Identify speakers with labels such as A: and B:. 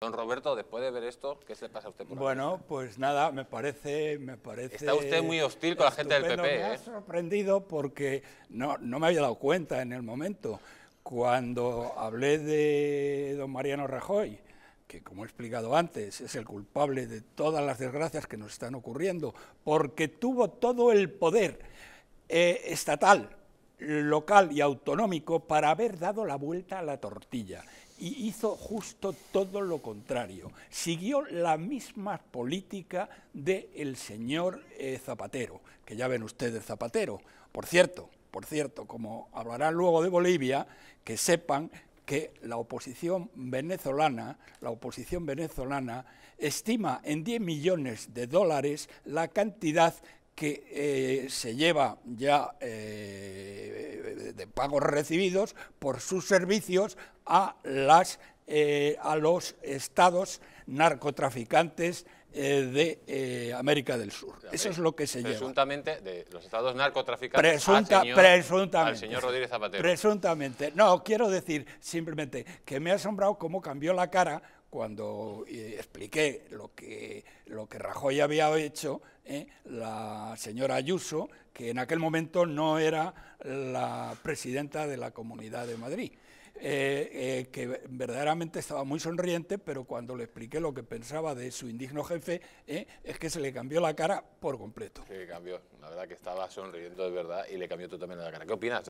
A: Don Roberto, después de ver esto, ¿qué se pasa a usted por Bueno,
B: pues nada, me parece, me parece... Está usted muy hostil con la gente del PP, Me ha ¿eh? sorprendido porque no, no me había dado cuenta en el momento. Cuando hablé de don Mariano Rajoy, que como he explicado antes, es el culpable de todas las desgracias que nos están ocurriendo, porque tuvo todo el poder eh, estatal, local y autonómico para haber dado la vuelta a la tortilla y hizo justo todo lo contrario. Siguió la misma política del el señor eh, Zapatero, que ya ven ustedes Zapatero. Por cierto, por cierto, como hablarán luego de Bolivia, que sepan que la oposición venezolana, la oposición venezolana estima en 10 millones de dólares la cantidad que eh, se lleva ya eh, de pagos recibidos por sus servicios a, las, eh, a los estados narcotraficantes eh, de eh, América del Sur. Eso es lo que se presuntamente
A: lleva. Presuntamente de los estados narcotraficantes presuntamente, al señor Rodríguez Zapatero.
B: Presuntamente. No, quiero decir simplemente que me ha asombrado cómo cambió la cara cuando eh, expliqué lo que, lo que Rajoy había hecho, la señora Ayuso, que en aquel momento no era la presidenta de la Comunidad de Madrid. Eh, eh, que verdaderamente estaba muy sonriente, pero cuando le expliqué lo que pensaba de su indigno jefe, eh, es que se le cambió la cara por completo.
A: Sí, cambió. La verdad que estaba sonriendo de verdad y le cambió totalmente la cara. ¿Qué opinas?